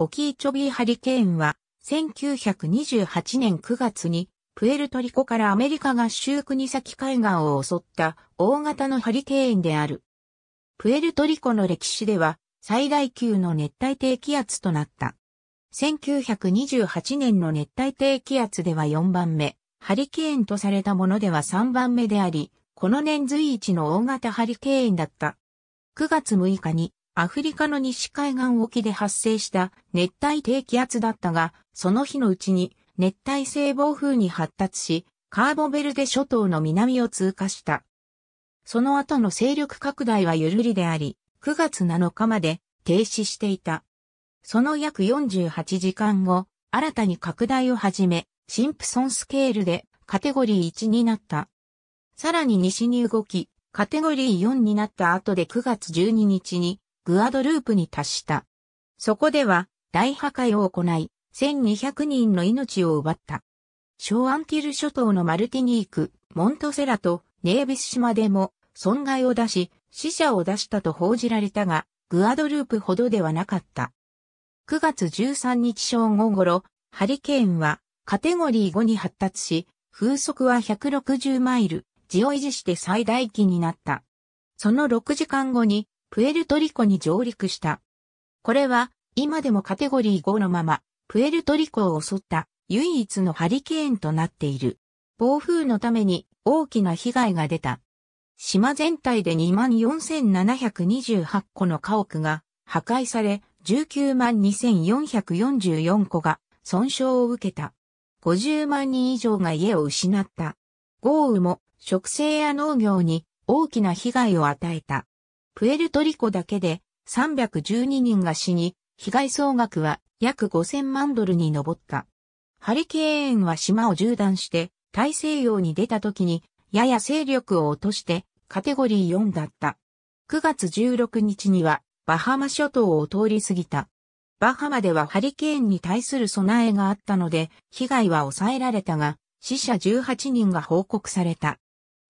オキーチョビーハリケーンは、1928年9月に、プエルトリコからアメリカ合衆国先海岸を襲った大型のハリケーンである。プエルトリコの歴史では最大級の熱帯低気圧となった。1928年の熱帯低気圧では4番目、ハリケーンとされたものでは3番目であり、この年随一の大型ハリケーンだった。9月6日にアフリカの西海岸沖で発生した熱帯低気圧だったが、その日のうちに熱帯性暴風に発達し、カーボベルデ諸島の南を通過した。その後の勢力拡大はゆるりであり、9月7日まで停止していた。その約48時間後、新たに拡大を始め、シンプソンスケールでカテゴリー1になった。さらに西に動き、カテゴリー4になった後で9月12日にグアドループに達した。そこでは大破壊を行い、1200人の命を奪った。小アンティル諸島のマルティニーク、モントセラとネービス島でも損害を出し、死者を出したと報じられたが、グアドループほどではなかった。9月13日正午頃、ハリケーンはカテゴリー5に発達し、風速は160マイル、地を維持して最大期になった。その6時間後にプエルトリコに上陸した。これは、今でもカテゴリー5のまま、プエルトリコを襲った唯一のハリケーンとなっている。暴風のために大きな被害が出た。島全体で24,728個の家屋が破壊され、192,444個が損傷を受けた。50万人以上が家を失った。豪雨も植生や農業に大きな被害を与えた。プエルトリコだけで312人が死に、被害総額は約5000万ドルに上った。ハリケーンは島を縦断して大西洋に出た時にやや勢力を落としてカテゴリー4だった。9月16日にはバハマ諸島を通り過ぎた。バハマではハリケーンに対する備えがあったので被害は抑えられたが死者18人が報告された。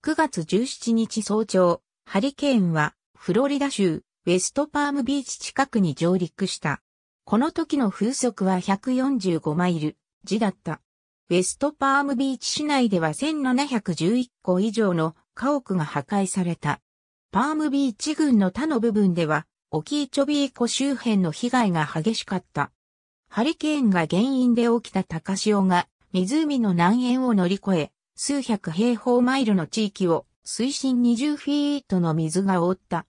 9月17日早朝、ハリケーンはフロリダ州、ウェストパームビーチ近くに上陸した。この時の風速は145マイル、時だった。ウェストパームビーチ市内では1711個以上の家屋が破壊された。パームビーチ群の他の部分では、オキーチョビー湖周辺の被害が激しかった。ハリケーンが原因で起きた高潮が湖の南縁を乗り越え、数百平方マイルの地域を水深20フィートの水が覆った。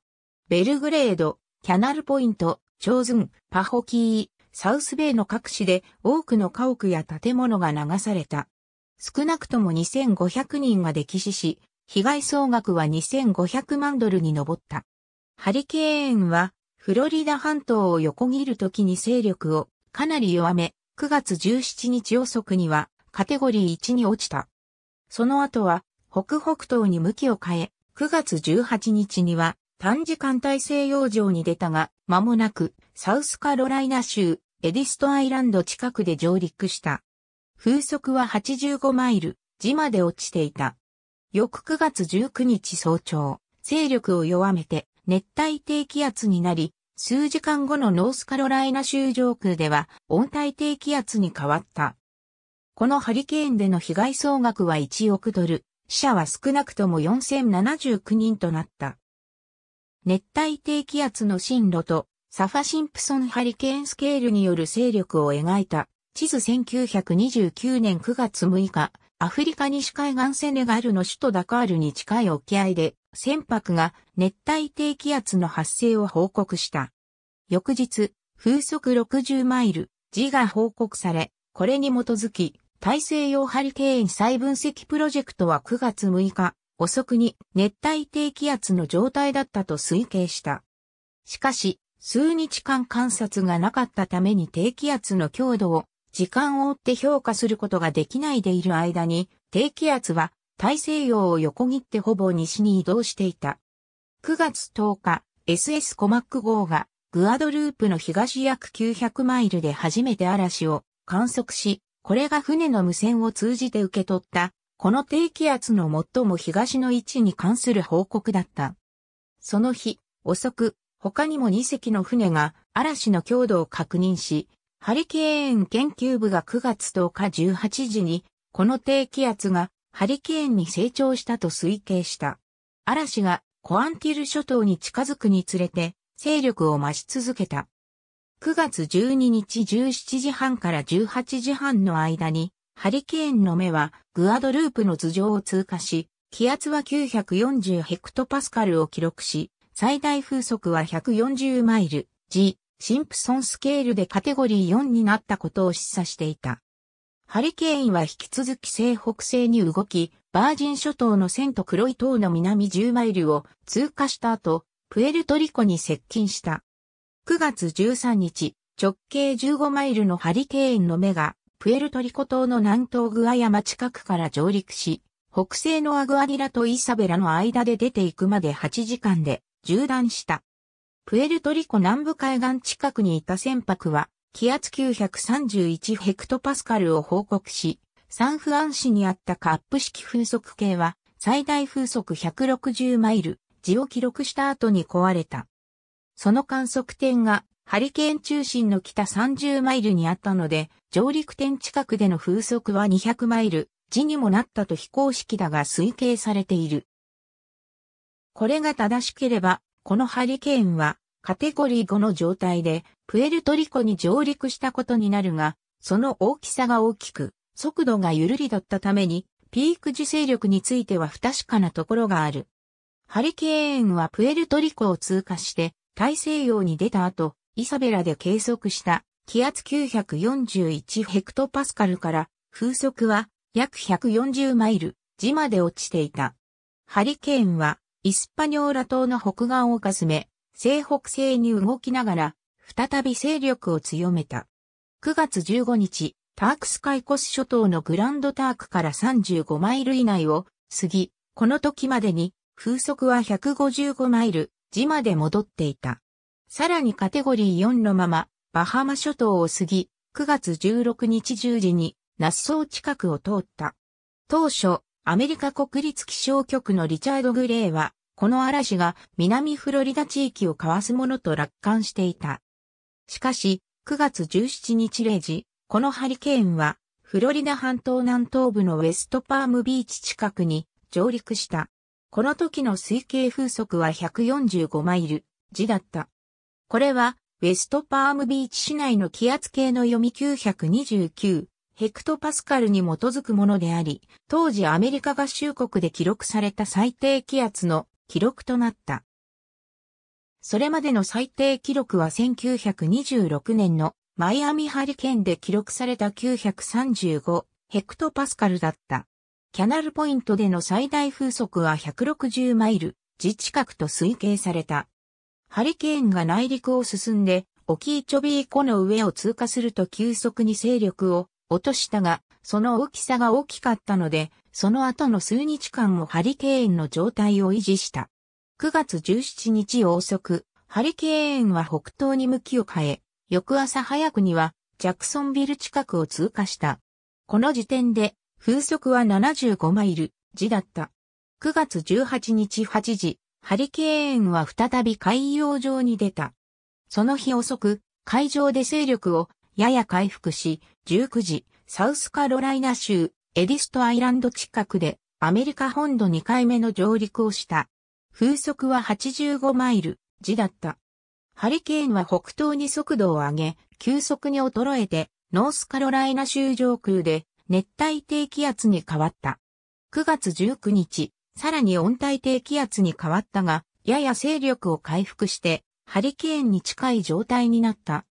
ベルグレード、キャナルポイント、チョーズン、パホキー、サウスベイの各市で多くの家屋や建物が流された。少なくとも2500人が溺死し、被害総額は2500万ドルに上った。ハリケーンは、フロリダ半島を横切るときに勢力をかなり弱め、9月17日遅くにはカテゴリー1に落ちた。その後は、北北東に向きを変え、9月18日には短時間大西洋上に出たが、間もなく、サウスカロライナ州、エディストアイランド近くで上陸した。風速は85マイル、地まで落ちていた。翌9月19日早朝、勢力を弱めて熱帯低気圧になり、数時間後のノースカロライナ州上空では温帯低気圧に変わった。このハリケーンでの被害総額は1億ドル、死者は少なくとも4079人となった。熱帯低気圧の進路とサファ・シンプソンハリケーンスケールによる勢力を描いた地図1929年9月6日、アフリカ西海岸セネガルの首都ダカールに近い沖合で船舶が熱帯低気圧の発生を報告した。翌日、風速60マイル、字が報告され、これに基づき、大西洋ハリケーン再分析プロジェクトは9月6日、遅くに熱帯低気圧の状態だったと推計した。しかし、数日間観察がなかったために低気圧の強度を時間を追って評価することができないでいる間に、低気圧は大西洋を横切ってほぼ西に移動していた。9月10日、SS コマック号がグアドループの東約900マイルで初めて嵐を観測し、これが船の無線を通じて受け取ったこの低気圧の最も東の位置に関する報告だった。その日、遅く、他にも2隻の船が嵐の強度を確認し、ハリケーン研究部が9月10日18時に、この低気圧がハリケーンに成長したと推計した。嵐がコアンティル諸島に近づくにつれて、勢力を増し続けた。9月12日17時半から18時半の間に、ハリケーンの目はグアドループの頭上を通過し、気圧は940ヘクトパスカルを記録し、最大風速は140マイル、G、シンプソンスケールでカテゴリー4になったことを示唆していた。ハリケーンは引き続き西北西に動き、バージン諸島のセント黒い島の南10マイルを通過した後、プエルトリコに接近した。9月13日、直径15マイルのハリケーンの目がプエルトリコ島の南東グア山近くから上陸し、北西のアグアディラとイサベラの間で出ていくまで8時間で縦断した。プエルトリコ南部海岸近くにいた船舶は、気圧931ヘクトパスカルを報告し、サンフアン市にあったカップ式風速計は、最大風速160マイル、時を記録した後に壊れた。その観測点がハリケーン中心の北30マイルにあったので、上陸点近くでの風速は200マイル、時にもなったと非公式だが推計されている。これが正しければ、このハリケーンはカテゴリー5の状態でプエルトリコに上陸したことになるが、その大きさが大きく、速度が緩りだったために、ピーク時勢力については不確かなところがある。ハリケーンはプエルトリコを通過して大西洋に出た後、イサベラで計測した気圧941ヘクトパスカルから風速は約140マイル地まで落ちていた。ハリケーンはイスパニョーラ島の北岸をかすめ、西北西に動きながら、再び勢力を強めた。9月15日、タークスカイコス諸島のグランドタークから35マイル以内を過ぎ、この時までに風速は155マイル地まで戻っていた。さらにカテゴリー4のまま、バハマ諸島を過ぎ、9月16日10時に、ナッソー近くを通った。当初、アメリカ国立気象局のリチャード・グレーは、この嵐が南フロリダ地域をかわすものと楽観していた。しかし、9月17日0時、このハリケーンは、フロリダ半島南東部のウェストパームビーチ近くに上陸した。この時の推計風速は145マイル時だった。これは、ウェストパームビーチ市内の気圧計の読み929ヘクトパスカルに基づくものであり、当時アメリカ合衆国で記録された最低気圧の記録となった。それまでの最低記録は1926年のマイアミハリケーンで記録された935ヘクトパスカルだった。キャナルポイントでの最大風速は160マイル、自治角と推計された。ハリケーンが内陸を進んで、沖イチョビー湖の上を通過すると急速に勢力を落としたが、その大きさが大きかったので、その後の数日間もハリケーンの状態を維持した。9月17日遅く、ハリケーンは北東に向きを変え、翌朝早くにはジャクソンビル近くを通過した。この時点で風速は75マイル時だった。9月18日8時、ハリケーンは再び海洋上に出た。その日遅く、海上で勢力をやや回復し、19時、サウスカロライナ州エディストアイランド近くでアメリカ本土2回目の上陸をした。風速は85マイル時だった。ハリケーンは北東に速度を上げ、急速に衰えて、ノースカロライナ州上空で熱帯低気圧に変わった。9月19日、さらに温帯低気圧に変わったが、やや勢力を回復して、ハリケーンに近い状態になった。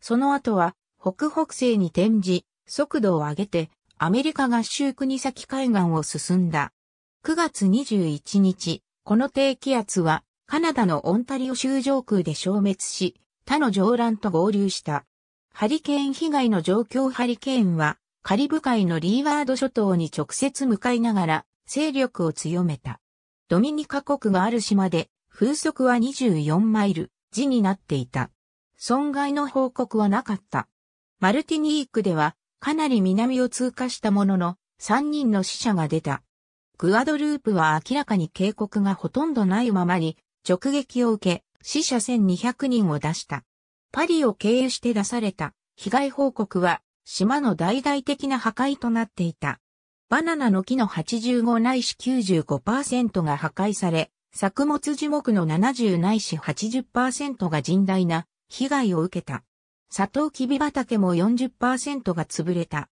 その後は、北北西に転じ、速度を上げて、アメリカ合衆国先海岸を進んだ。9月21日、この低気圧は、カナダのオンタリオ州上空で消滅し、他の上乱と合流した。ハリケーン被害の状況ハリケーンは、カリブ海のリーワード諸島に直接向かいながら、勢力を強めた。ドミニカ国がある島で風速は24マイル時になっていた。損害の報告はなかった。マルティニークではかなり南を通過したものの3人の死者が出た。グアドループは明らかに警告がほとんどないままに直撃を受け死者1200人を出した。パリを経由して出された被害報告は島の大々的な破壊となっていた。バナナの木の85ないし95%が破壊され、作物樹木の70ないし80%が甚大な被害を受けた。サトウキビ畑も40%が潰れた。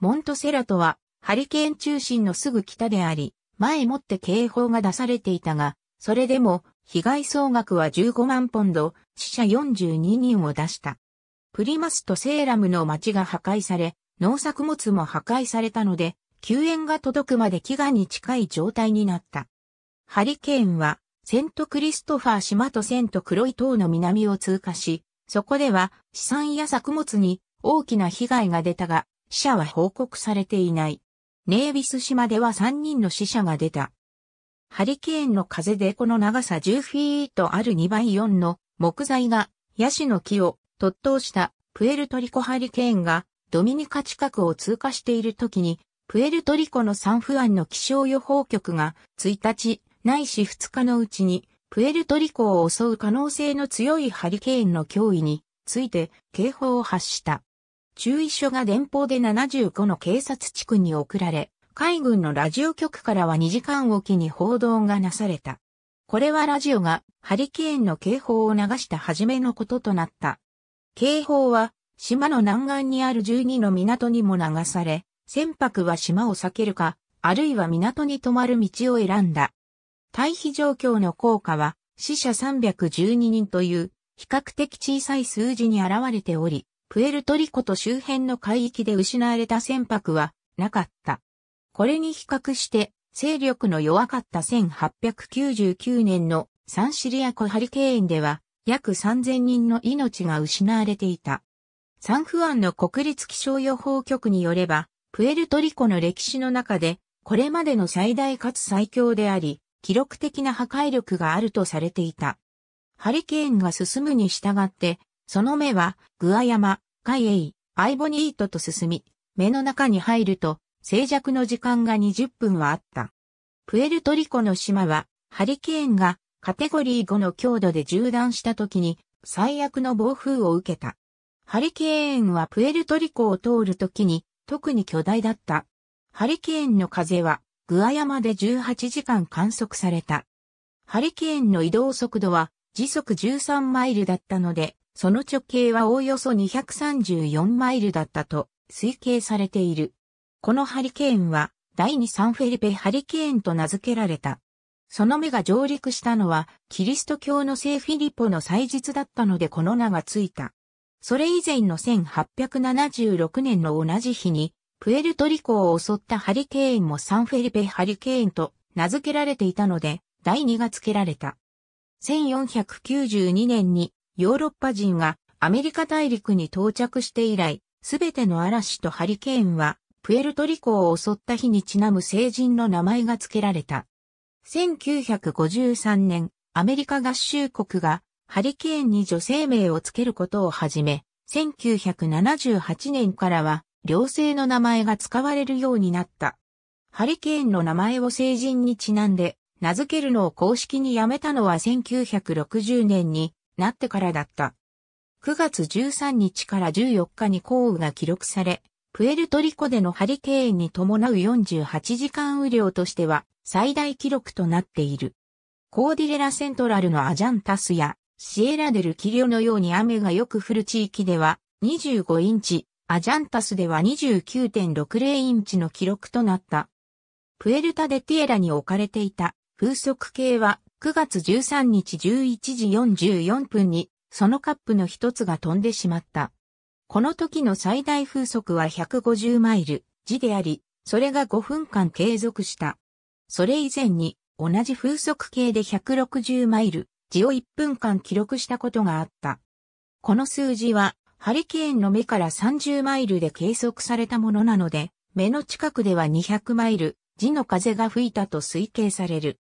モントセラとはハリケーン中心のすぐ北であり、前もって警報が出されていたが、それでも被害総額は15万ポンド、死者42人を出した。プリマスとセーラムの町が破壊され、農作物も破壊されたので、救援が届くまで飢餓に近い状態になった。ハリケーンは、セントクリストファー島とセントクロイ島の南を通過し、そこでは資産や作物に大きな被害が出たが、死者は報告されていない。ネービス島では3人の死者が出た。ハリケーンの風でこの長さ10フィートある2倍4の木材がヤシの木を突頭したプエルトリコハリケーンがドミニカ近くを通過している時にプエルトリコのサンフアンの気象予報局が1日、ないし2日のうちに、プエルトリコを襲う可能性の強いハリケーンの脅威について警報を発した。注意書が電報で75の警察地区に送られ、海軍のラジオ局からは2時間おきに報道がなされた。これはラジオがハリケーンの警報を流した初めのこととなった。警報は島の南岸にある12の港にも流され、船舶は島を避けるか、あるいは港に泊まる道を選んだ。退避状況の効果は死者312人という比較的小さい数字に現れており、プエルトリコと周辺の海域で失われた船舶はなかった。これに比較して勢力の弱かった1899年のサンシリア湖ハリケーンでは約3000人の命が失われていた。サンフアンの国立気象予報局によれば、プエルトリコの歴史の中で、これまでの最大かつ最強であり、記録的な破壊力があるとされていた。ハリケーンが進むに従って、その目は、グア山、カイエイ、アイボニートと進み、目の中に入ると、静寂の時間が20分はあった。プエルトリコの島は、ハリケーンがカテゴリー5の強度で縦断した時に、最悪の暴風を受けた。ハリケーンはプエルトリコを通る時に、特に巨大だった。ハリケーンの風は、グアヤマで18時間観測された。ハリケーンの移動速度は時速13マイルだったので、その直径はおおよそ234マイルだったと推計されている。このハリケーンは第2サンフェリペハリケーンと名付けられた。その目が上陸したのはキリスト教の聖フィリポの祭日だったのでこの名がついた。それ以前の1876年の同じ日に、プエルトリコを襲ったハリケーンもサンフェリペハリケーンと名付けられていたので、第2が付けられた。1492年にヨーロッパ人がアメリカ大陸に到着して以来、すべての嵐とハリケーンは、プエルトリコを襲った日にちなむ成人の名前が付けられた。1953年、アメリカ合衆国がハリケーンに女性名をつけることをはじめ、1978年からは、両性の名前が使われるようになった。ハリケーンの名前を成人にちなんで、名付けるのを公式にやめたのは1960年になってからだった。9月13日から14日に降雨が記録され、プエルトリコでのハリケーンに伴う48時間雨量としては最大記録となっている。コーディレラセントラルのアジャンタスやシエラデルキリョのように雨がよく降る地域では25インチ、アジャンタスでは29.60インチの記録となった。プエルタデティエラに置かれていた風速計は9月13日11時44分にそのカップの一つが飛んでしまった。この時の最大風速は150マイル時であり、それが5分間継続した。それ以前に同じ風速計で160マイル地を1分間記録したことがあった。この数字は、ハリケーンの目から30マイルで計測されたものなので、目の近くでは200マイル、地の風が吹いたと推計される。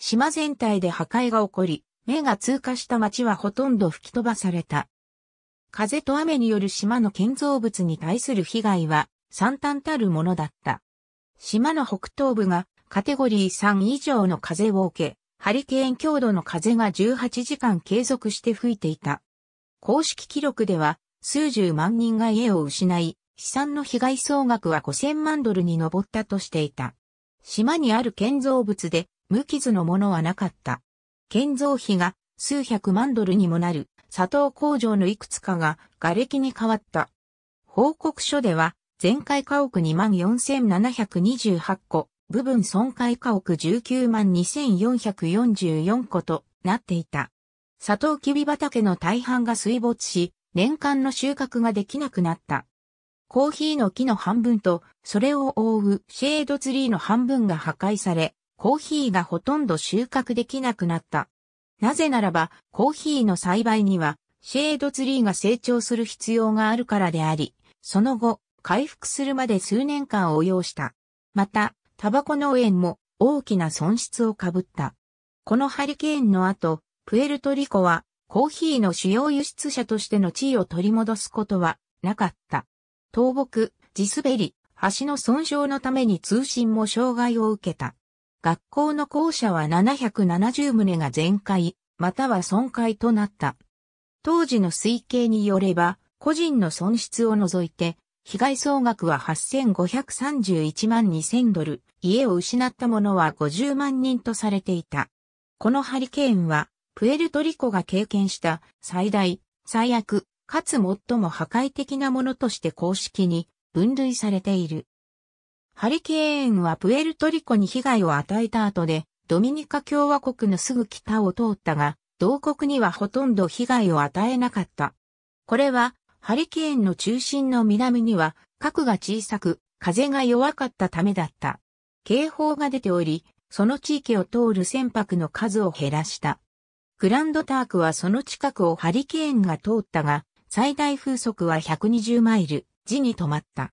島全体で破壊が起こり、目が通過した街はほとんど吹き飛ばされた。風と雨による島の建造物に対する被害は惨憺たるものだった。島の北東部がカテゴリー3以上の風を受け、ハリケーン強度の風が18時間継続して吹いていた。公式記録では、数十万人が家を失い、資産の被害総額は5000万ドルに上ったとしていた。島にある建造物で無傷のものはなかった。建造費が数百万ドルにもなる砂糖工場のいくつかが瓦礫に変わった。報告書では、全壊家屋2万4728個、部分損壊家屋19万2444戸となっていた。サトウキビ畑の大半が水没し、年間の収穫ができなくなった。コーヒーの木の半分と、それを覆うシェードツリーの半分が破壊され、コーヒーがほとんど収穫できなくなった。なぜならば、コーヒーの栽培には、シェードツリーが成長する必要があるからであり、その後、回復するまで数年間を要した。また、タバコ農園も大きな損失をかぶった。このハリケーンの後、プエルトリコはコーヒーの主要輸出者としての地位を取り戻すことはなかった。倒木、地滑り、橋の損傷のために通信も障害を受けた。学校の校舎は770棟が全壊、または損壊となった。当時の推計によれば、個人の損失を除いて被害総額は8531万2000ドル、家を失った者は50万人とされていた。このハリケーンは、プエルトリコが経験した最大、最悪、かつ最も破壊的なものとして公式に分類されている。ハリケーンはプエルトリコに被害を与えた後で、ドミニカ共和国のすぐ北を通ったが、同国にはほとんど被害を与えなかった。これはハリケーンの中心の南には、核が小さく、風が弱かったためだった。警報が出ており、その地域を通る船舶の数を減らした。グランドタークはその近くをハリケーンが通ったが、最大風速は120マイル、時に止まった。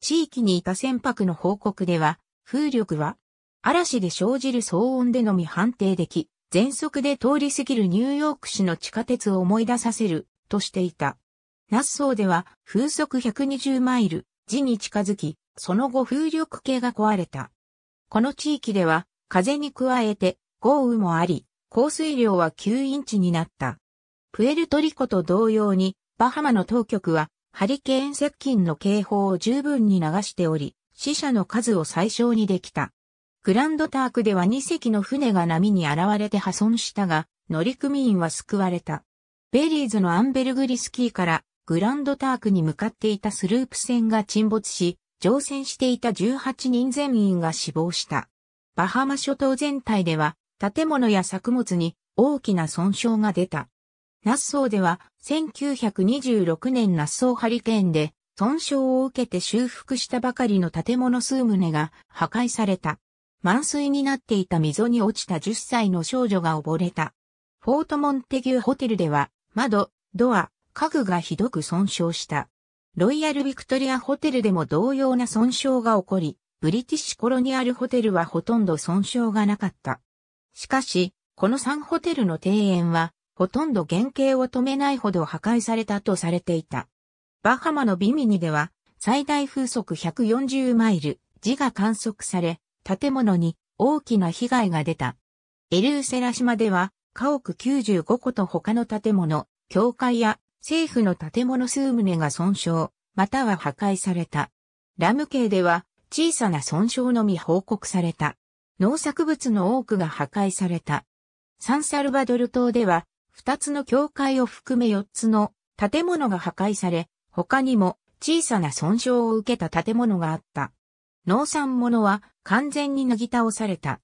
地域にいた船舶の報告では、風力は、嵐で生じる騒音でのみ判定でき、全速で通り過ぎるニューヨーク市の地下鉄を思い出させる、としていた。ナッソーでは風速120マイル地に近づき、その後風力計が壊れた。この地域では風に加えて豪雨もあり、降水量は9インチになった。プエルトリコと同様に、バハマの当局はハリケーン接近の警報を十分に流しており、死者の数を最小にできた。グランドタークでは2隻の船が波に現れて破損したが、乗組員は救われた。ベリーズのアンベルグリスキーからグランドタークに向かっていたスループ船が沈没し、乗船していた18人全員が死亡した。バハマ諸島全体では、建物や作物に大きな損傷が出た。ナッソーでは、1926年ナッソーハリケーンで、損傷を受けて修復したばかりの建物数棟が破壊された。満水になっていた溝に落ちた10歳の少女が溺れた。フォートモンテギューホテルでは、窓、ドア、家具がひどく損傷した。ロイヤルビクトリアホテルでも同様な損傷が起こり、ブリティッシュコロニアルホテルはほとんど損傷がなかった。しかし、この3ホテルの庭園は、ほとんど原型を止めないほど破壊されたとされていた。バハマのビミニでは、最大風速140マイル、字が観測され、建物に大きな被害が出た。エルーセラ島では、家屋95個と他の建物、教会や政府の建物数棟が損傷、または破壊された。ラム系では小さな損傷のみ報告された。農作物の多くが破壊された。サンサルバドル島では、2つの教会を含め4つの建物が破壊され、他にも小さな損傷を受けた建物があった。農産物は完全に脱ぎ倒された。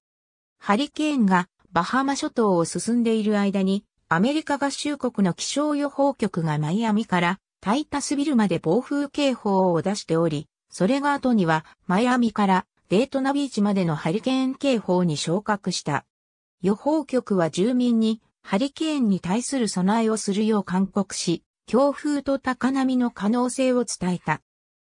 ハリケーンがバハマ諸島を進んでいる間にアメリカ合衆国の気象予報局がマイアミからタイタスビルまで暴風警報を出しており、それが後にはマイアミからデートナビーチまでのハリケーン警報に昇格した。予報局は住民にハリケーンに対する備えをするよう勧告し、強風と高波の可能性を伝えた。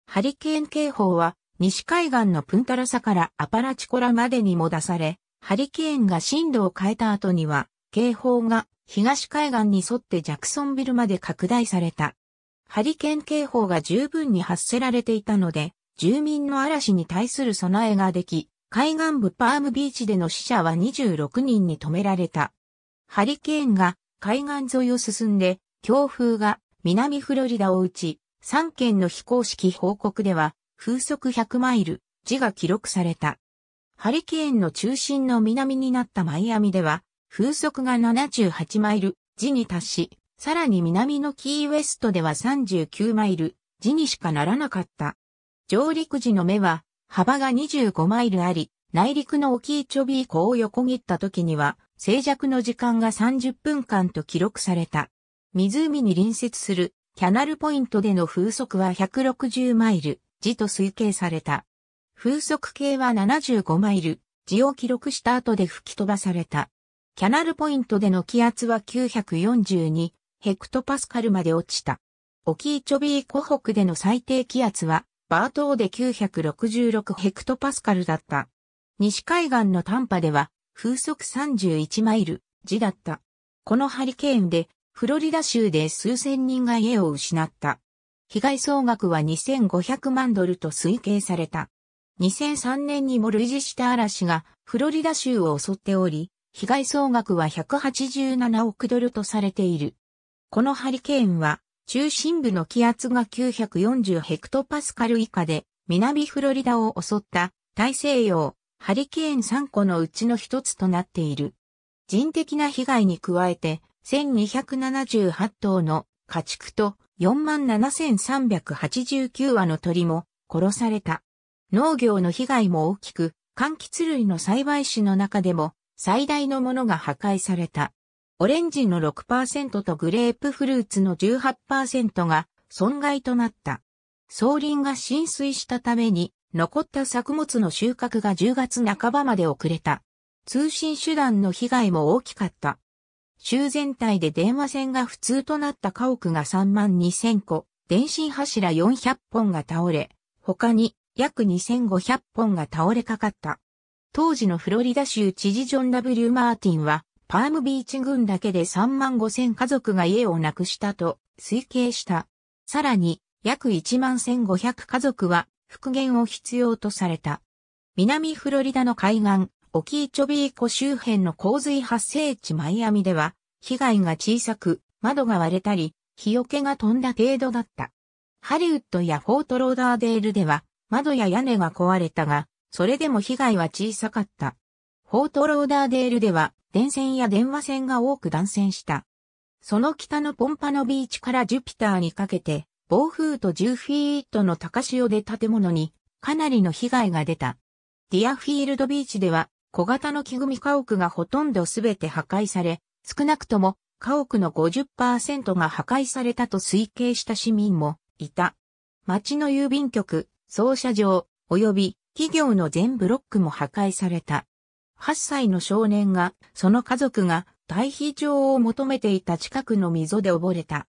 ハリケーン警報は西海岸のプンタラサからアパラチコラまでにも出され、ハリケーンが進路を変えた後には警報が東海岸に沿ってジャクソンビルまで拡大された。ハリケーン警報が十分に発せられていたので、住民の嵐に対する備えができ、海岸部パームビーチでの死者は26人に止められた。ハリケーンが海岸沿いを進んで、強風が南フロリダを打ち、3件の非公式報告では、風速100マイル、字が記録された。ハリケーンの中心の南になったマイアミでは、風速が78マイル時に達し、さらに南のキーウェストでは39マイル時にしかならなかった。上陸時の目は幅が25マイルあり、内陸の大きいチョビー湖を横切った時には静寂の時間が30分間と記録された。湖に隣接するキャナルポイントでの風速は160マイル時と推計された。風速計は75マイル時を記録した後で吹き飛ばされた。キャナルポイントでの気圧は942ヘクトパスカルまで落ちた。オキーチョビー湖北での最低気圧はバートーで966ヘクトパスカルだった。西海岸の短波では風速31マイル時だった。このハリケーンでフロリダ州で数千人が家を失った。被害総額は2500万ドルと推計された。2003年にも類似した嵐がフロリダ州を襲っており、被害総額は187億ドルとされている。このハリケーンは、中心部の気圧が940ヘクトパスカル以下で、南フロリダを襲った大西洋ハリケーン3個のうちの一つとなっている。人的な被害に加えて、1278頭の家畜と47,389羽の鳥も殺された。農業の被害も大きく、柑橘類の栽培種の中でも最大のものが破壊された。オレンジの6%とグレープフルーツの18%が損害となった。総林が浸水したために残った作物の収穫が10月半ばまで遅れた。通信手段の被害も大きかった。州全体で電話線が普通となった家屋が3万2000個、電信柱400本が倒れ、他に約2500本が倒れかかった。当時のフロリダ州知事ジョン・ W・ マーティンは、パームビーチ郡だけで3万5千家族が家をなくしたと推計した。さらに、約1万1500家族は復元を必要とされた。南フロリダの海岸、オキーチョビー湖周辺の洪水発生地マイアミでは、被害が小さく、窓が割れたり、日よけが飛んだ程度だった。ハリウッドやフォートローダーデールでは、窓や屋根が壊れたが、それでも被害は小さかった。フォートローダーデールでは、電線や電話線が多く断線した。その北のポンパノビーチからジュピターにかけて、暴風と10フィートの高潮で建物にかなりの被害が出た。ディアフィールドビーチでは小型の木組み家屋がほとんどすべて破壊され、少なくとも家屋の50%が破壊されたと推計した市民もいた。町の郵便局、操車場、及び企業の全ブロックも破壊された。8歳の少年が、その家族が、退避場を求めていた近くの溝で溺れた。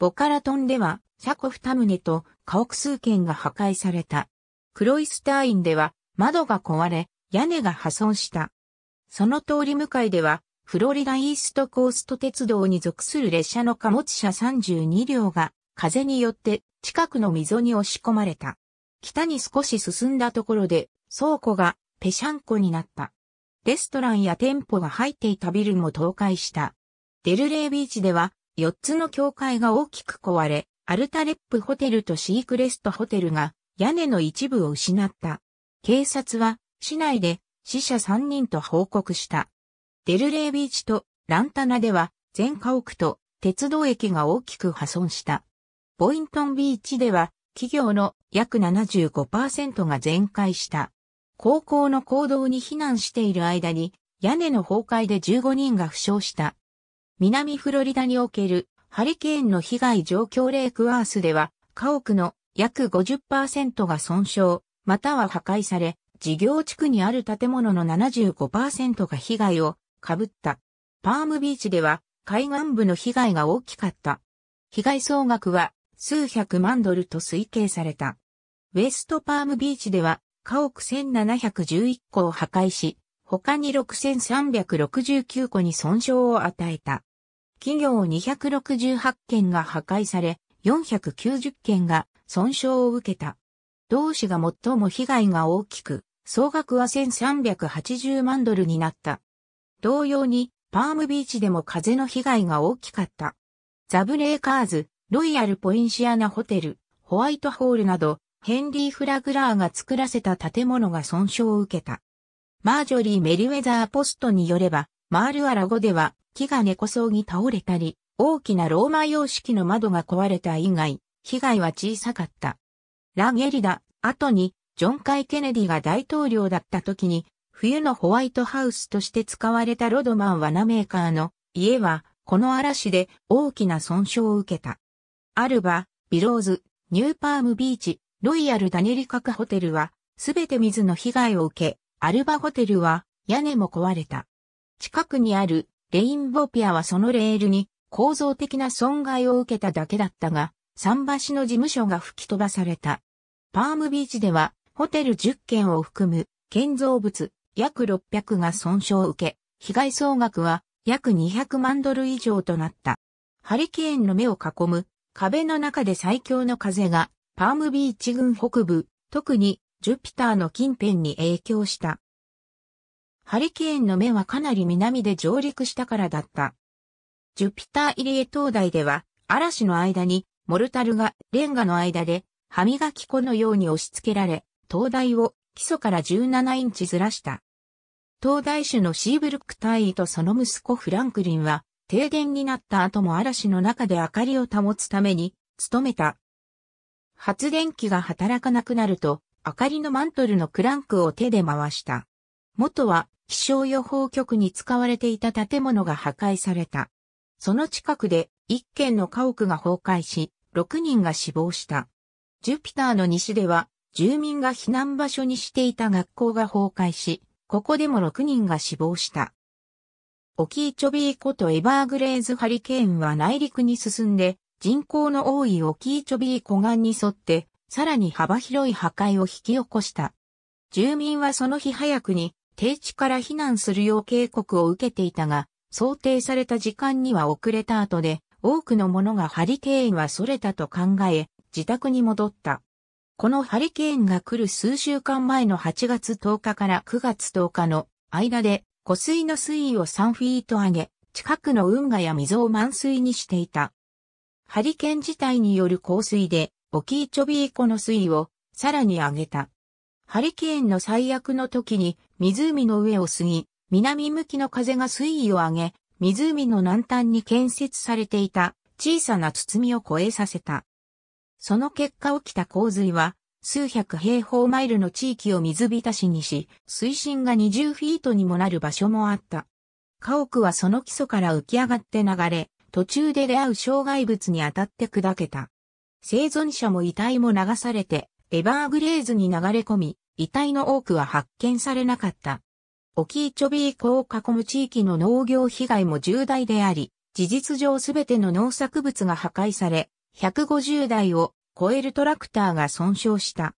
ボカラトンでは、ャコフタムネと家屋数軒が破壊された。クロイスターインでは、窓が壊れ、屋根が破損した。その通り向かいでは、フロリダイーストコースト鉄道に属する列車の貨物車32両が、風によって近くの溝に押し込まれた。北に少し進んだところで、倉庫がペシャンコになった。レストランや店舗が入っていたビルも倒壊した。デルレイビーチでは、4つの教会が大きく壊れ、アルタレップホテルとシークレストホテルが屋根の一部を失った。警察は市内で死者3人と報告した。デルレイビーチとランタナでは全家屋と鉄道駅が大きく破損した。ボイントンビーチでは企業の約75%が全壊した。高校の行動に避難している間に、屋根の崩壊で15人が負傷した。南フロリダにおけるハリケーンの被害状況レイクワースでは、家屋の約50%が損傷、または破壊され、事業地区にある建物の75%が被害を被った。パームビーチでは海岸部の被害が大きかった。被害総額は数百万ドルと推計された。ウェストパームビーチでは家屋1711個を破壊し、他に6369個に損傷を与えた。企業268件が破壊され、490件が損傷を受けた。同市が最も被害が大きく、総額は1380万ドルになった。同様に、パームビーチでも風の被害が大きかった。ザブレイカーズ、ロイヤルポインシアナホテル、ホワイトホールなど、ヘンリー・フラグラーが作らせた建物が損傷を受けた。マージョリー・メリウェザー・ポストによれば、マールアラゴでは、木が根こそぎ倒れたり、大きなローマ様式の窓が壊れた以外、被害は小さかった。ラゲリダ、後に、ジョン・カイ・ケネディが大統領だった時に、冬のホワイトハウスとして使われたロドマン・ワナメーカーの家は、この嵐で大きな損傷を受けた。アルバ、ビローズ、ニューパームビーチ、ロイヤルダネリ各ホテルは、すべて水の被害を受け、アルバホテルは屋根も壊れた。近くにあるレインボーピアはそのレールに構造的な損害を受けただけだったが、桟橋の事務所が吹き飛ばされた。パームビーチではホテル10件を含む建造物約600が損傷を受け、被害総額は約200万ドル以上となった。ハリケーンの目を囲む壁の中で最強の風が、パームビーチ群北部、特にジュピターの近辺に影響した。ハリケーンの目はかなり南で上陸したからだった。ジュピター入江灯台では、嵐の間に、モルタルがレンガの間で、歯磨き粉のように押し付けられ、灯台を基礎から17インチずらした。灯台主のシーブルック大尉とその息子フランクリンは、停電になった後も嵐の中で明かりを保つために、努めた。発電機が働かなくなると、明かりのマントルのクランクを手で回した。元は気象予報局に使われていた建物が破壊された。その近くで一軒の家屋が崩壊し、6人が死亡した。ジュピターの西では、住民が避難場所にしていた学校が崩壊し、ここでも6人が死亡した。オキーチョビー湖とエバーグレーズハリケーンは内陸に進んで、人口の多いオキーチョビー湖岸に沿って、さらに幅広い破壊を引き起こした。住民はその日早くに、低地から避難するよう警告を受けていたが、想定された時間には遅れた後で、多くの者がハリケーンは逸れたと考え、自宅に戻った。このハリケーンが来る数週間前の8月10日から9月10日の間で湖水の水位を3フィート上げ、近くの運河や溝を満水にしていた。ハリケーン自体による降水で、オキーチョビー湖の水位をさらに上げた。ハリケーンの最悪の時に湖の上を過ぎ、南向きの風が水位を上げ、湖の南端に建設されていた小さな包みを越えさせた。その結果起きた洪水は数百平方マイルの地域を水浸しにし、水深が20フィートにもなる場所もあった。家屋はその基礎から浮き上がって流れ、途中で出会う障害物に当たって砕けた。生存者も遺体も流されて、エバーグレーズに流れ込み、遺体の多くは発見されなかった。オキーチョビー湖を囲む地域の農業被害も重大であり、事実上すべての農作物が破壊され、150台を超えるトラクターが損傷した。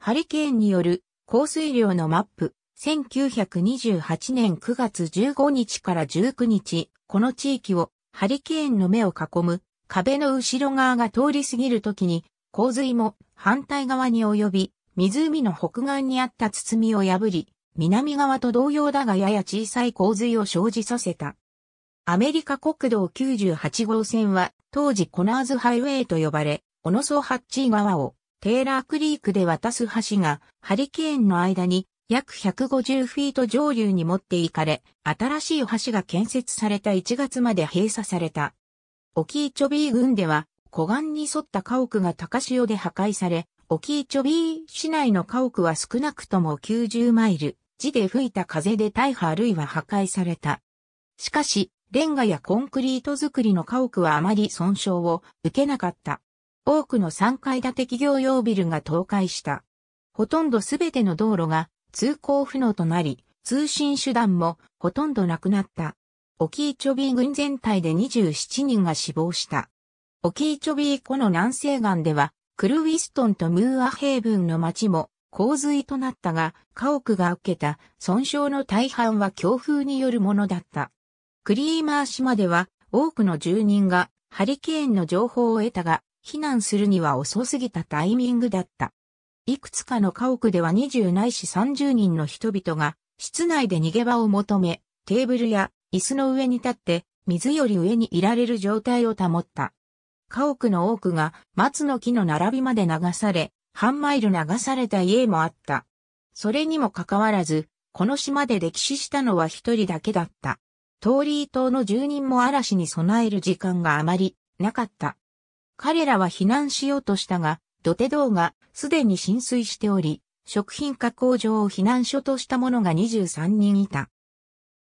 ハリケーンによる降水量のマップ、1928年9月15日から19日、この地域をハリケーンの目を囲む壁の後ろ側が通り過ぎるときに、洪水も反対側に及び、湖の北岸にあった包みを破り、南側と同様だがやや小さい洪水を生じさせた。アメリカ国道98号線は当時コナーズハイウェイと呼ばれ、オノソハッチー川をテーラークリークで渡す橋がハリケーンの間に約150フィート上流に持っていかれ、新しい橋が建設された1月まで閉鎖された。オキーチョビー郡では、湖岸に沿った家屋が高潮で破壊され、オキーチョビー市内の家屋は少なくとも90マイル、地で吹いた風で大破あるいは破壊された。しかし、レンガやコンクリート作りの家屋はあまり損傷を受けなかった。多くの3階建て企業用ビルが倒壊した。ほとんどすべての道路が通行不能となり、通信手段もほとんどなくなった。オキーチョビー軍全体で27人が死亡した。オキーチョビー湖の南西岸では、クルウィストンとムーアヘイブンの町も洪水となったが、家屋が受けた損傷の大半は強風によるものだった。クリーマー島では多くの住人がハリケーンの情報を得たが、避難するには遅すぎたタイミングだった。いくつかの家屋では20ないし30人の人々が、室内で逃げ場を求め、テーブルや椅子の上に立って、水より上にいられる状態を保った。家屋の多くが松の木の並びまで流され、半マイル流された家もあった。それにもかかわらず、この島で歴史したのは一人だけだった。トーリー島の住人も嵐に備える時間があまりなかった。彼らは避難しようとしたが、土手道がすでに浸水しており、食品加工場を避難所とした者が23人いた。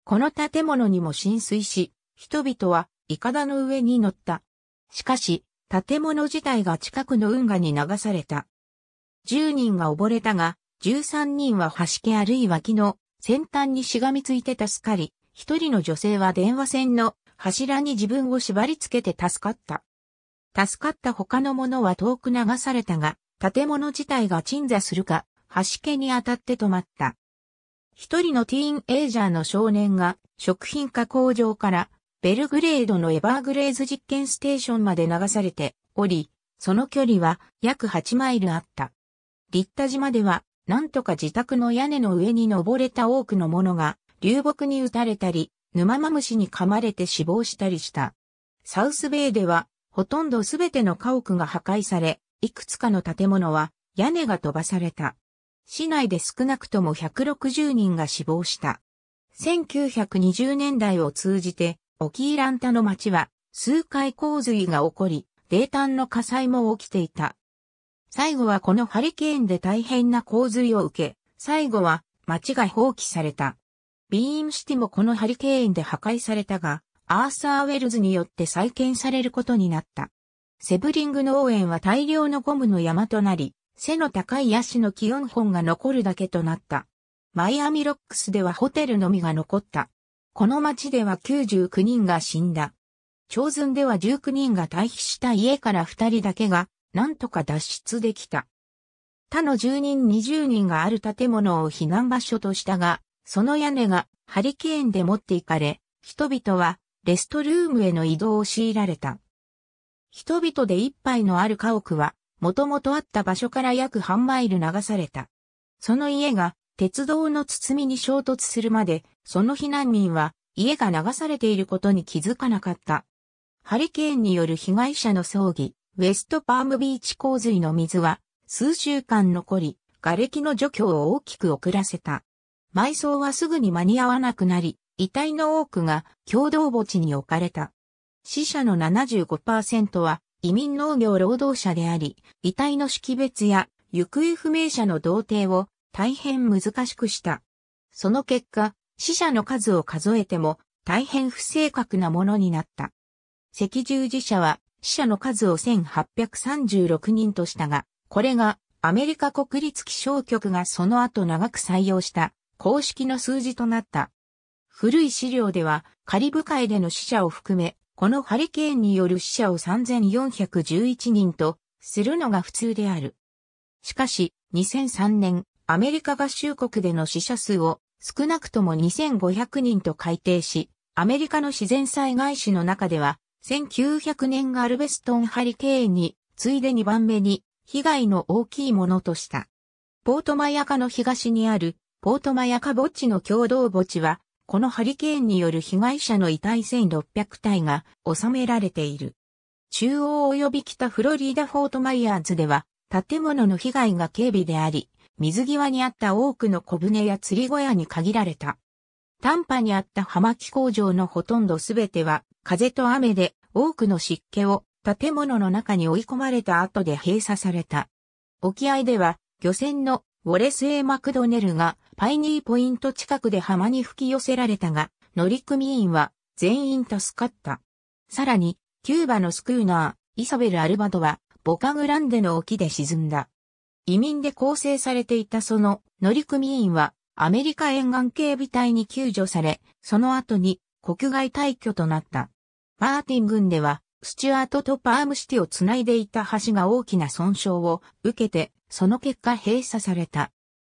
この建物にも浸水し、人々は、イカダの上に乗った。しかし、建物自体が近くの運河に流された。10人が溺れたが、13人は橋家あるいは木の先端にしがみついて助かり、1人の女性は電話線の柱に自分を縛り付けて助かった。助かった他の者は遠く流されたが、建物自体が鎮座するか、端家に当たって止まった。一人のティーンエイジャーの少年が食品加工場からベルグレードのエバーグレーズ実験ステーションまで流されており、その距離は約8マイルあった。リッタ島では、なんとか自宅の屋根の上に登れた多くのものが流木に打たれたり、沼マムシに噛まれて死亡したりした。サウスベイではほとんどすべての家屋が破壊され、いくつかの建物は屋根が飛ばされた。市内で少なくとも160人が死亡した。1920年代を通じて、オキーランタの町は数回洪水が起こり、冷淡の火災も起きていた。最後はこのハリケーンで大変な洪水を受け、最後は町が放棄された。ビーンシティもこのハリケーンで破壊されたが、アーサー・ウェルズによって再建されることになった。セブリング農園は大量のゴムの山となり、背の高いヤシの木温本が残るだけとなった。マイアミロックスではホテルのみが残った。この町では99人が死んだ。長寸では19人が退避した家から2人だけが、なんとか脱出できた。他の10人20人がある建物を避難場所としたが、その屋根がハリケーンで持っていかれ、人々はレストルームへの移動を強いられた。人々で一杯のある家屋は、もともとあった場所から約半マイル流された。その家が鉄道の包みに衝突するまで、その避難民は家が流されていることに気づかなかった。ハリケーンによる被害者の葬儀、ウェストパームビーチ洪水の水は数週間残り、瓦礫の除去を大きく遅らせた。埋葬はすぐに間に合わなくなり、遺体の多くが共同墓地に置かれた。死者の75%は移民農業労働者であり、遺体の識別や行方不明者の同定を大変難しくした。その結果、死者の数を数えても大変不正確なものになった。赤十字社は死者の数を1836人としたが、これがアメリカ国立気象局がその後長く採用した公式の数字となった。古い資料では、カリブ海での死者を含め、このハリケーンによる死者を3411人と、するのが普通である。しかし、2003年、アメリカ合衆国での死者数を少なくとも2500人と改定し、アメリカの自然災害史の中では、1900年ガルベストンハリケーンに、ついで2番目に、被害の大きいものとした。ポートマヤカの東にある、ポートマヤカ墓地の共同墓地は、このハリケーンによる被害者の遺体1600体が収められている。中央及び北フロリダフォートマイヤーズでは、建物の被害が軽微であり、水際にあった多くの小舟や釣り小屋に限られた。短波にあった葉巻工場のほとんどすべては、風と雨で多くの湿気を建物の中に追い込まれた後で閉鎖された。沖合では、漁船のウォレス・エ・マクドネルがパイニーポイント近くで浜に吹き寄せられたが、乗組員は全員助かった。さらに、キューバのスクーナー、イサベル・アルバドは、ボカグランデの沖で沈んだ。移民で構成されていたその乗組員は、アメリカ沿岸警備隊に救助され、その後に国外退去となった。マーティン軍では、スチュアートとパームシティをつないでいた橋が大きな損傷を受けてその結果閉鎖された。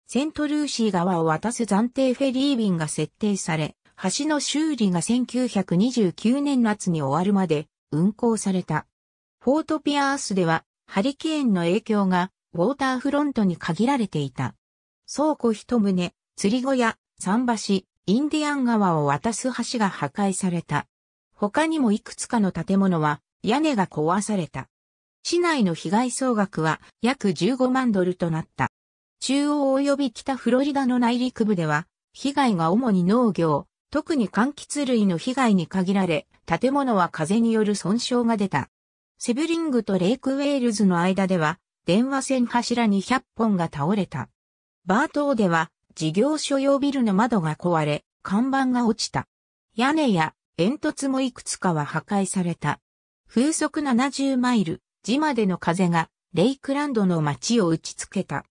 セントルーシー川を渡す暫定フェリー便が設定され、橋の修理が1929年夏に終わるまで運行された。フォートピアースではハリケーンの影響がウォーターフロントに限られていた。倉庫一棟、釣り小屋、桟橋、インディアン川を渡す橋が破壊された。他にもいくつかの建物は屋根が壊された。市内の被害総額は約15万ドルとなった。中央及び北フロリダの内陸部では、被害が主に農業、特に柑橘類の被害に限られ、建物は風による損傷が出た。セブリングとレイクウェールズの間では、電話線柱に100本が倒れた。バートーでは、事業所用ビルの窓が壊れ、看板が落ちた。屋根や煙突もいくつかは破壊された。風速70マイル、地までの風がレイクランドの街を打ちつけた。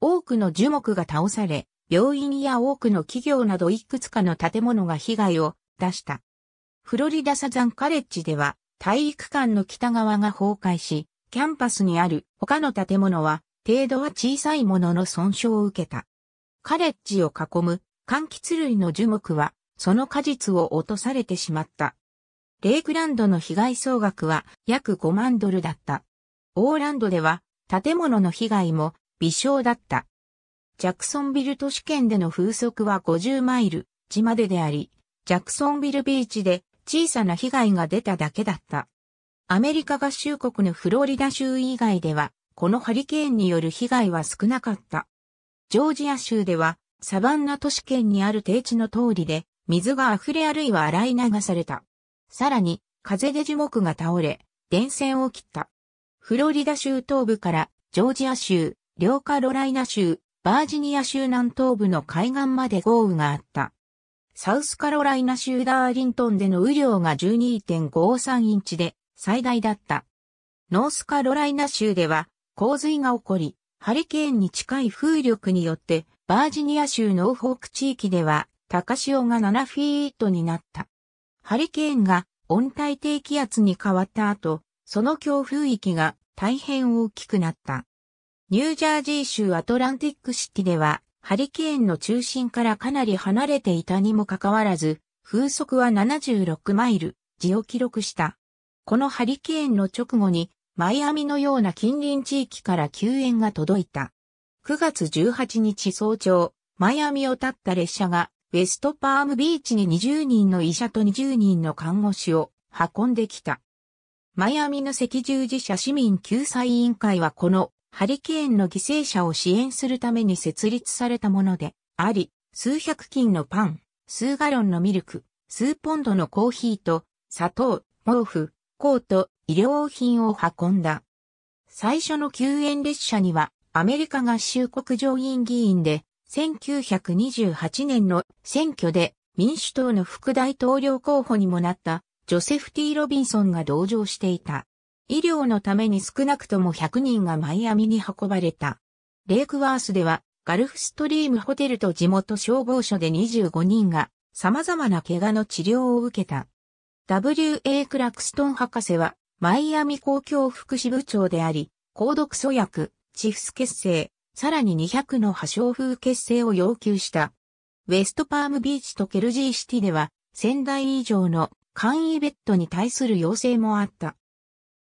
多くの樹木が倒され、病院や多くの企業などいくつかの建物が被害を出した。フロリダサザンカレッジでは体育館の北側が崩壊し、キャンパスにある他の建物は程度は小さいものの損傷を受けた。カレッジを囲む柑橘類の樹木はその果実を落とされてしまった。レイクランドの被害総額は約5万ドルだった。オーランドでは建物の被害も微小だった。ジャクソンビル都市圏での風速は50マイル地までであり、ジャクソンビルビーチで小さな被害が出ただけだった。アメリカ合衆国のフロリダ州以外では、このハリケーンによる被害は少なかった。ジョージア州では、サバンナ都市圏にある低地の通りで、水が溢れあるいは洗い流された。さらに、風で樹木が倒れ、電線を切った。フロリダ州東部から、ジョージア州、両カロライナ州、バージニア州南東部の海岸まで豪雨があった。サウスカロライナ州ダーリントンでの雨量が12.53インチで最大だった。ノースカロライナ州では洪水が起こり、ハリケーンに近い風力によってバージニア州ノーフォーク地域では高潮が7フィートになった。ハリケーンが温帯低気圧に変わった後、その強風域が大変大きくなった。ニュージャージー州アトランティックシティでは、ハリケーンの中心からかなり離れていたにもかかわらず、風速は76マイル、時を記録した。このハリケーンの直後に、マイアミのような近隣地域から救援が届いた。9月18日早朝、マイアミを立った列車がウェストパームビーチに20人の医者と20人の看護師を運んできた。マイアミの赤十字社市民救済委員会はこのハリケーンの犠牲者を支援するために設立されたものであり、数百斤のパン、数ガロンのミルク、数ポンドのコーヒーと砂糖、毛布、コート、医療品を運んだ。最初の救援列車にはアメリカ合衆国上院議員で1928年の選挙で民主党の副大統領候補にもなったジョセフ・ティ・ロビンソンが同乗していた。医療のために少なくとも100人がマイアミに運ばれた。レイクワースではガルフストリームホテルと地元消防署で25人が様々な怪我の治療を受けた。W.A. クラクストン博士はマイアミ公共福祉部長であり、高毒素薬、チフス結成、さらに200の破傷風結成を要求した。ウェストパームビーチとケルジーシティでは、1000台以上の簡易ベッドに対する要請もあった。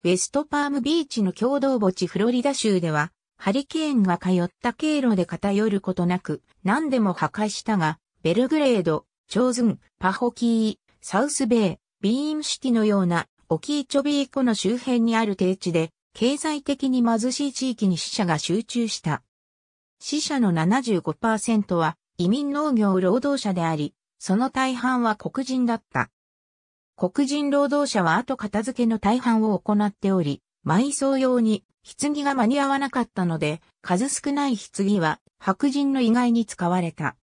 ウェストパームビーチの共同墓地フロリダ州では、ハリケーンが通った経路で偏ることなく、何でも破壊したが、ベルグレード、チョーズン、パホキー、サウスベイ、ビームシティのような、オキーチョビーコの周辺にある低地で、経済的に貧しい地域に死者が集中した。死者の75%は移民農業労働者であり、その大半は黒人だった。黒人労働者は後片付けの大半を行っており、埋葬用に棺が間に合わなかったので、数少ない棺は白人の意外に使われた。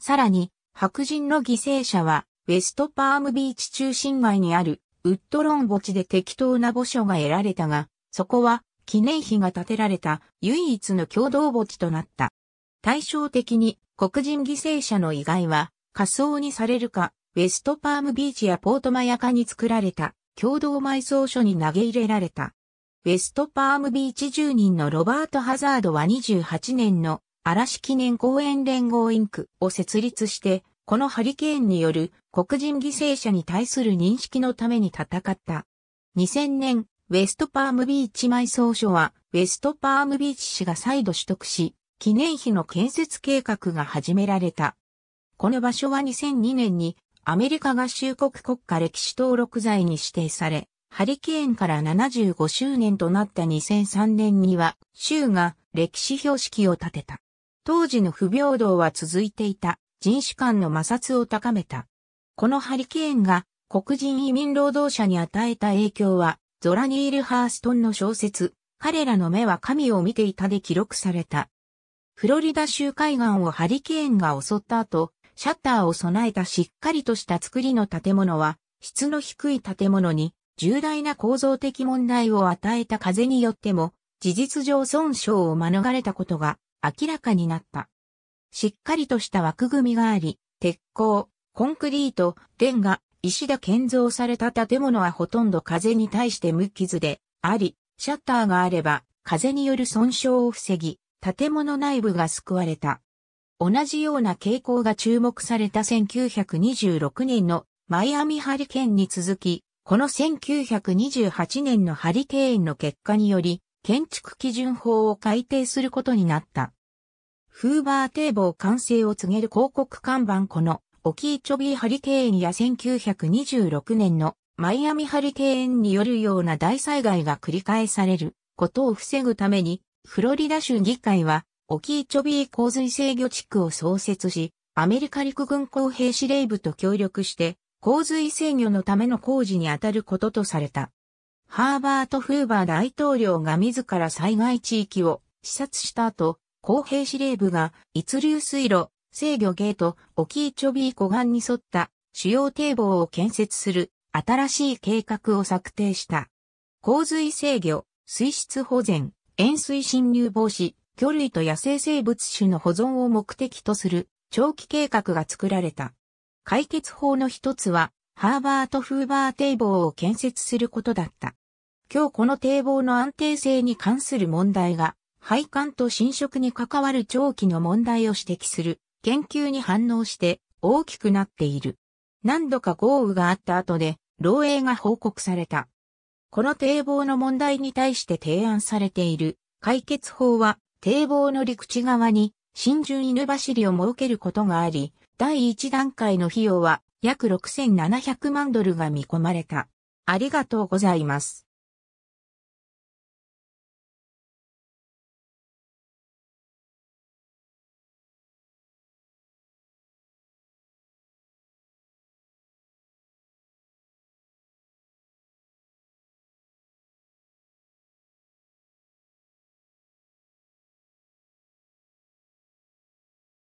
さらに、白人の犠牲者は、ウェストパームビーチ中心街にあるウッドロン墓地で適当な墓所が得られたが、そこは記念碑が建てられた唯一の共同墓地となった。対照的に黒人犠牲者の遺骸は仮葬にされるか、ウェストパームビーチやポートマヤカに作られた共同埋葬所に投げ入れられた。ウェストパームビーチ住人のロバート・ハザードは28年の嵐記念公園連合インクを設立して、このハリケーンによる黒人犠牲者に対する認識のために戦った。2000年、ウェストパームビーチ埋葬所は、ウェストパームビーチ市が再度取得し、記念碑の建設計画が始められた。この場所は2002年にアメリカ合衆国国家歴史登録財に指定され、ハリケーンから75周年となった2003年には、州が歴史標識を立てた。当時の不平等は続いていた人種間の摩擦を高めた。このハリケーンが黒人移民労働者に与えた影響はゾラニール・ハーストンの小説、彼らの目は神を見ていたで記録された。フロリダ州海岸をハリケーンが襲った後、シャッターを備えたしっかりとした作りの建物は、質の低い建物に重大な構造的問題を与えた風によっても、事実上損傷を免れたことが明らかになった。しっかりとした枠組みがあり、鉄鋼、コンクリート、レンガ、石で建造された建物はほとんど風に対して無傷であり、シャッターがあれば風による損傷を防ぎ、建物内部が救われた。同じような傾向が注目された1926年のマイアミハリケーンに続き、この1928年のハリケーンの結果により、建築基準法を改定することになった。フーバー堤防完成を告げる広告看板このオキーチョビーハリケーンや1926年のマイアミハリケーンによるような大災害が繰り返されることを防ぐために、フロリダ州議会は、オキーチョビー洪水制御地区を創設し、アメリカ陸軍工兵司令部と協力して、洪水制御のための工事に当たることとされた。ハーバート・フーバー大統領が自ら災害地域を視察した後、公平司令部が一流水路、制御ゲート、沖チョビー湖岸に沿った主要堤防を建設する新しい計画を策定した。洪水制御、水質保全、塩水侵入防止、魚類と野生生物種の保存を目的とする長期計画が作られた。解決法の一つは、ハーバート・フーバー堤防を建設することだった。今日この堤防の安定性に関する問題が、配管と侵食に関わる長期の問題を指摘する研究に反応して大きくなっている。何度か豪雨があった後で、漏洩が報告された。この堤防の問題に対して提案されている解決法は、堤防の陸地側に新順犬走りを設けることがあり、第1段階の費用は約6700万ドルが見込まれた。ありがとうございます。